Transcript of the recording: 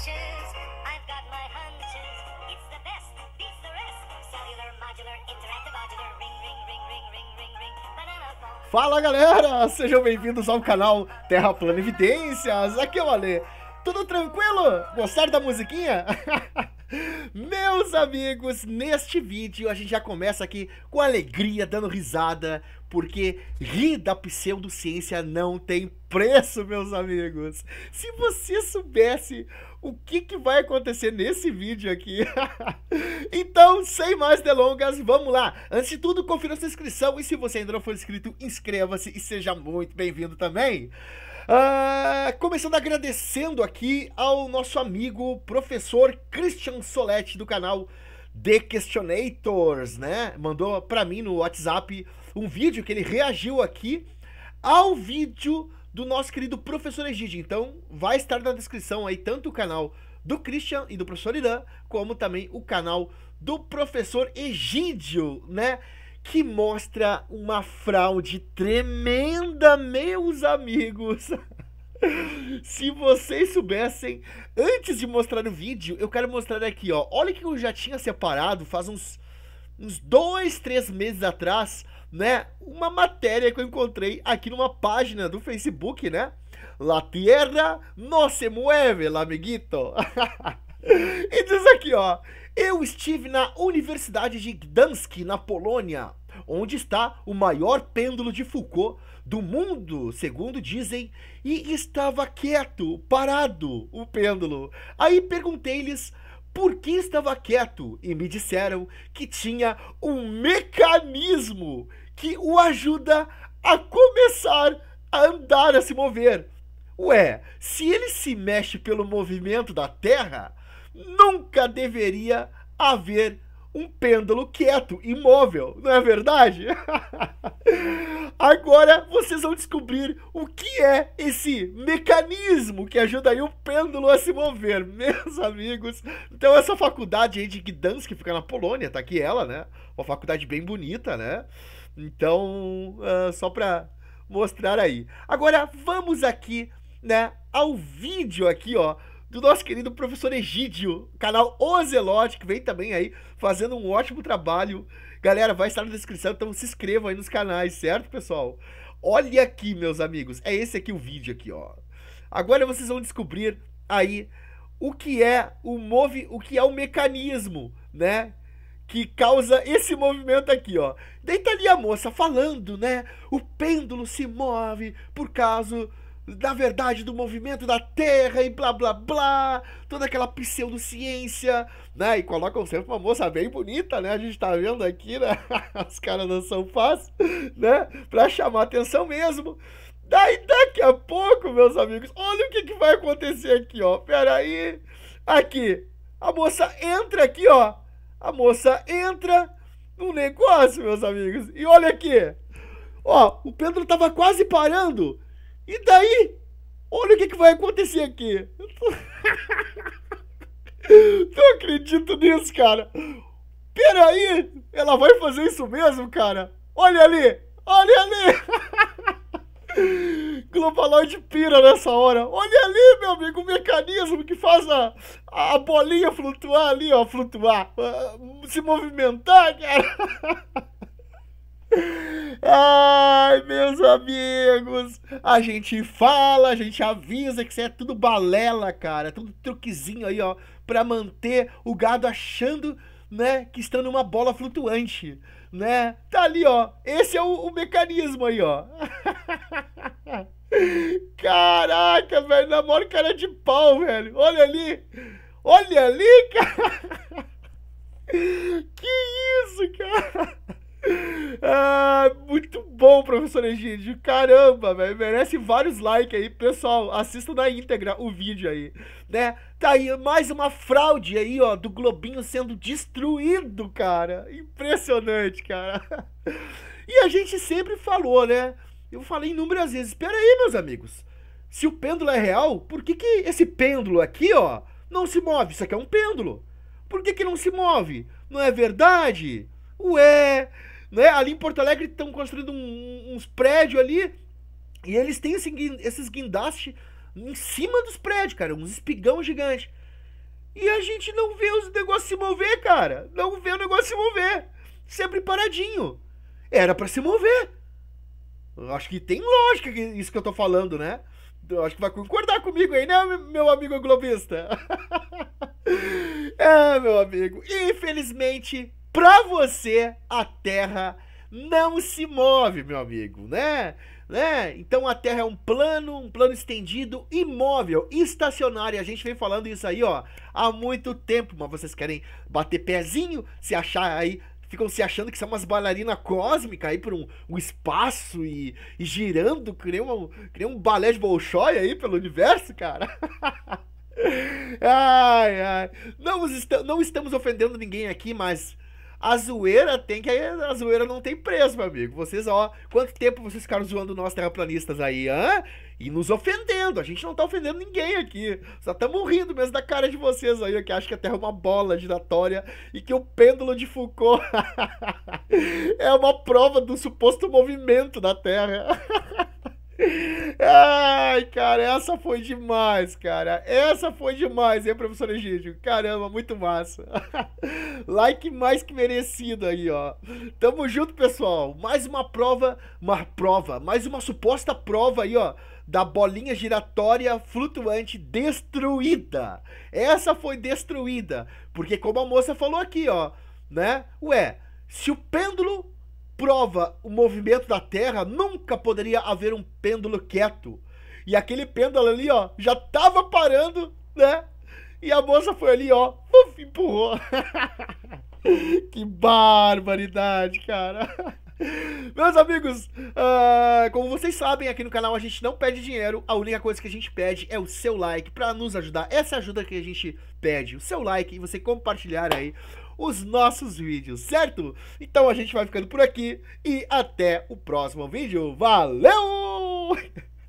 I've got my hunches. It's the best, beats the rest. Cellular, modular, interactive, modular, ring, ring, ring, ring, ring, ring, ring. Fala galera, sejam bem-vindos ao canal Terra Plana Evidências. Aqui é o Ale. Tudo tranquilo? Gostaram da musiquinha? Meus amigos, neste vídeo a gente já começa aqui com alegria, dando risada, porque rir da pseudociência não tem preço, meus amigos. Se você soubesse o que, que vai acontecer nesse vídeo aqui. então, sem mais delongas, vamos lá. Antes de tudo, confira sua inscrição e se você ainda não for inscrito, inscreva-se e seja muito bem-vindo também. Uh, começando agradecendo aqui ao nosso amigo professor Christian Soletti do canal The Questionators, né? Mandou para mim no WhatsApp um vídeo que ele reagiu aqui ao vídeo do nosso querido professor Egide. Então, vai estar na descrição aí tanto o canal do Christian e do professor Irã, como também o canal do professor Egídio, né? Que mostra uma fraude tremenda, meus amigos. Se vocês soubessem, antes de mostrar o vídeo, eu quero mostrar aqui, ó. Olha que eu já tinha separado faz uns, uns dois, três meses atrás né, uma matéria que eu encontrei aqui numa página do Facebook, né? La tierra no se mueve, amiguito. e diz aqui, ó. Eu estive na Universidade de Gdansk, na Polônia, onde está o maior pêndulo de Foucault do mundo, segundo dizem, e estava quieto, parado o pêndulo. Aí perguntei-lhes por que estava quieto e me disseram que tinha um mecanismo que o ajuda a começar a andar, a se mover. Ué, se ele se mexe pelo movimento da Terra, nunca deveria haver um pêndulo quieto, imóvel, não é verdade? Agora vocês vão descobrir o que é esse mecanismo que ajudaria o pêndulo a se mover, meus amigos. Então essa faculdade aí de Gdansk, que fica na Polônia, tá aqui ela, né? Uma faculdade bem bonita, né? Então, uh, só para mostrar aí. Agora vamos aqui, né, ao vídeo aqui, ó, do nosso querido professor Egídio, canal Ozelote, que vem também aí fazendo um ótimo trabalho. Galera, vai estar na descrição, então se inscrevam aí nos canais, certo, pessoal? Olha aqui, meus amigos, é esse aqui o vídeo aqui, ó. Agora vocês vão descobrir aí o que é o move, o que é o mecanismo, né, que causa esse movimento aqui, ó. Deita ali a moça falando, né? O pêndulo se move por causa da verdade do movimento da Terra e blá blá blá, toda aquela pseudociência, né? E colocam sempre uma moça bem bonita, né? A gente tá vendo aqui, né? As caras não são fáceis, né? Pra chamar atenção mesmo. Daí daqui a pouco, meus amigos, olha o que, que vai acontecer aqui, ó. Pera aí. Aqui. A moça entra aqui, ó. A moça entra no negócio, meus amigos. E olha aqui. Ó, o Pedro tava quase parando. E daí? Olha o que, que vai acontecer aqui. Eu tô... Não acredito nisso, cara. Peraí, ela vai fazer isso mesmo, cara? Olha ali, olha ali. Globaloid pira nessa hora. Olha ali, meu amigo, o mecanismo que faz a, a bolinha flutuar ali, ó, flutuar, uh, se movimentar, cara. Ai, meus amigos, a gente fala, a gente avisa que isso é tudo balela, cara, é tudo truquezinho aí, ó, para manter o gado achando, né, que está numa bola flutuante, né? Tá ali, ó. Esse é o, o mecanismo aí, ó. Caraca, velho, namoro cara de pau, velho. Olha ali. Olha ali, cara. Que isso, cara. Ah, muito bom, professor Egídio. Caramba, velho. Merece vários likes aí. Pessoal, assista na íntegra o vídeo aí, né? Tá aí mais uma fraude aí, ó, do Globinho sendo destruído, cara. Impressionante, cara. E a gente sempre falou, né? Eu falei inúmeras vezes, espera aí, meus amigos. Se o pêndulo é real, por que, que esse pêndulo aqui, ó, não se move? Isso aqui é um pêndulo. Por que, que não se move? Não é verdade? Ué, né? Ali em Porto Alegre estão construindo um, uns prédios ali e eles têm esse, esses guindastes em cima dos prédios, cara, uns espigão gigante. E a gente não vê os negócios se mover, cara. Não vê o negócio se mover. Sempre paradinho. Era para se mover. Eu acho que tem lógica isso que eu tô falando, né? Eu acho que vai concordar comigo aí, né, meu amigo globista? é, meu amigo. Infelizmente, pra você, a Terra não se move, meu amigo, né? né? Então a Terra é um plano, um plano estendido, imóvel, estacionário. a gente vem falando isso aí, ó, há muito tempo, mas vocês querem bater pezinho, se achar aí ficam se achando que são umas bailarinas cósmicas aí por um, um espaço e, e girando, que nem, uma, que nem um balé de Bolshoi aí pelo universo, cara. ai, ai. Não, não estamos ofendendo ninguém aqui, mas a zoeira tem que. A zoeira não tem preço, meu amigo. Vocês, ó, quanto tempo vocês ficaram zoando nós terraplanistas aí, hã? E nos ofendendo. A gente não tá ofendendo ninguém aqui. Só estamos rindo mesmo da cara de vocês aí, que acha que a Terra é uma bola giratória e que o pêndulo de Foucault é uma prova do suposto movimento da Terra. Ai, cara, essa foi demais, cara. Essa foi demais, hein, professor Egídio? Caramba, muito massa. like mais que merecido aí, ó. Tamo junto, pessoal. Mais uma prova, uma prova, mais uma suposta prova aí, ó da bolinha giratória flutuante destruída. Essa foi destruída, porque como a moça falou aqui, ó, né? Ué, se o pêndulo prova o movimento da Terra, nunca poderia haver um pêndulo quieto. E aquele pêndulo ali, ó, já tava parando, né? E a moça foi ali, ó, uf, empurrou. que barbaridade, cara. Meus amigos, uh, como vocês sabem, aqui no canal a gente não pede dinheiro, a única coisa que a gente pede é o seu like para nos ajudar. Essa ajuda que a gente pede, o seu like e você compartilhar aí os nossos vídeos, certo? Então a gente vai ficando por aqui e até o próximo vídeo. Valeu!